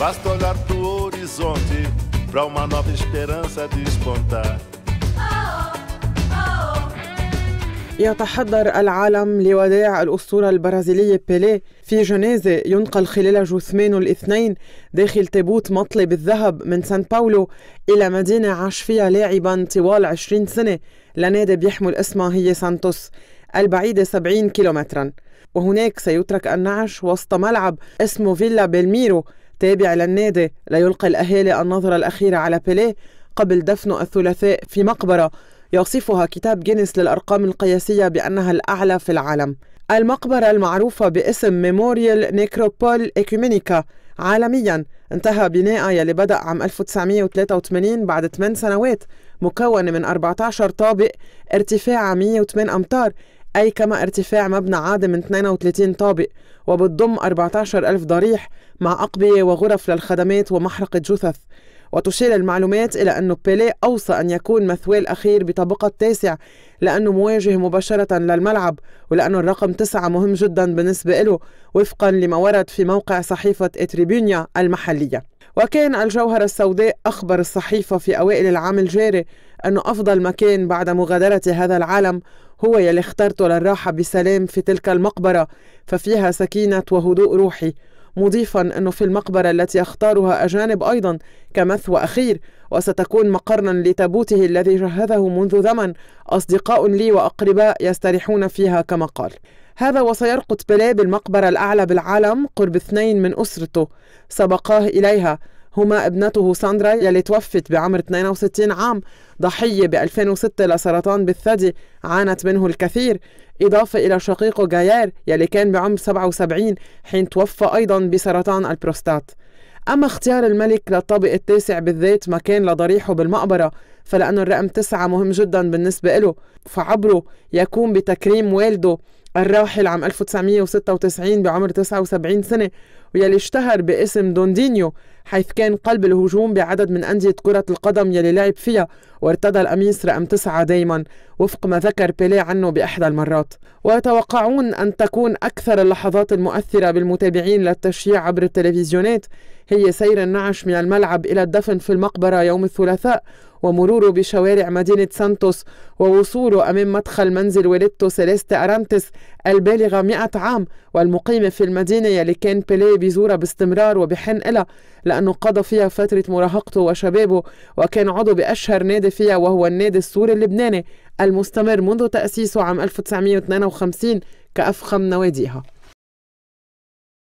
Basta olhar pro horizonte pra uma nova esperança despontar. يتحضر العالم لوداع الأسطورة البرازيلية بيليه في جنازة ينقل خلال جثمانه الاثنين داخل تابوت مطلب الذهب من سان باولو إلى مدينة عاش فيها لاعبا طوال 20 سنة لنادي بيحمل اسمها هي سانتوس البعيدة 70 كيلومترا وهناك سيترك النعش وسط ملعب اسمه فيلا بالميرو تابع للنادي ليلقي الأهالي النظرة الأخيرة على بيليه قبل دفنه الثلاثاء في مقبرة يصفها كتاب جينيس للأرقام القياسية بأنها الأعلى في العالم المقبرة المعروفة باسم ميموريال نيكروبول إيكومينيكا عالميا انتهى بناء يلي بدأ عام 1983 بعد 8 سنوات مكون من 14 طابق ارتفاع 108 أمتار أي كما ارتفاع مبنى عادي من 32 طابق وبتضم 14 ألف ضريح مع أقبية وغرف للخدمات ومحرقة جثث وتشير المعلومات إلى أن بيلي أوصى أن يكون مثواه الأخير بطبقة التاسع لأنه مواجه مباشرة للملعب ولأنه الرقم تسعة مهم جدا بالنسبة له وفقا لما ورد في موقع صحيفة إتريبينيا المحلية وكان الجوهرة السوداء أخبر الصحيفة في أوائل العام الجاري أنه أفضل مكان بعد مغادرة هذا العالم هو يلي اخترته للراحة بسلام في تلك المقبرة ففيها سكينة وهدوء روحي مضيفا أنه في المقبرة التي يختارها أجانب أيضا كمثوى أخير وستكون مقرنا لتابوته الذي جهزه منذ زمن أصدقاء لي وأقرباء يستريحون فيها كما قال هذا وسيرقد بيليه بالمقبرة الأعلى بالعالم قرب اثنين من أسرته سبقاه إليها هما ابنته ساندرا يلي توفت بعمر 62 عام ضحية ب 2006 لسرطان بالثدي عانت منه الكثير إضافة إلى شقيقه جاير يلي كان بعمر 77 حين توفى أيضا بسرطان البروستات أما اختيار الملك للطابق التاسع بالذات مكان لضريحه بالمقبرة فلأنه الرقم تسعة مهم جدا بالنسبة له فعبره يكون بتكريم والده الراحل عام 1996 بعمر 79 سنة ويلي اشتهر باسم دوندينيو حيث كان قلب الهجوم بعدد من أندية كرة القدم يلي لعب فيها وارتدى القميص رقم تسعة دايما وفق ما ذكر بيليه عنه بإحدى المرات ويتوقعون أن تكون أكثر اللحظات المؤثرة بالمتابعين للتشييع عبر التلفزيونات هي سير النعش من الملعب إلى الدفن في المقبرة يوم الثلاثاء ومروره بشوارع مدينة سانتوس ووصوله أمام مدخل منزل والدته سيليستا أرانتس البالغة 100 عام والمقيمة في المدينة يلي كان بيليه بيزورها باستمرار وبحن إلها لأنه قضى فيها فترة مراهقته وشبابه وكان عضو بأشهر نادي فيها وهو النادي السوري اللبناني المستمر منذ تأسيسه عام 1952 كأفخم نواديها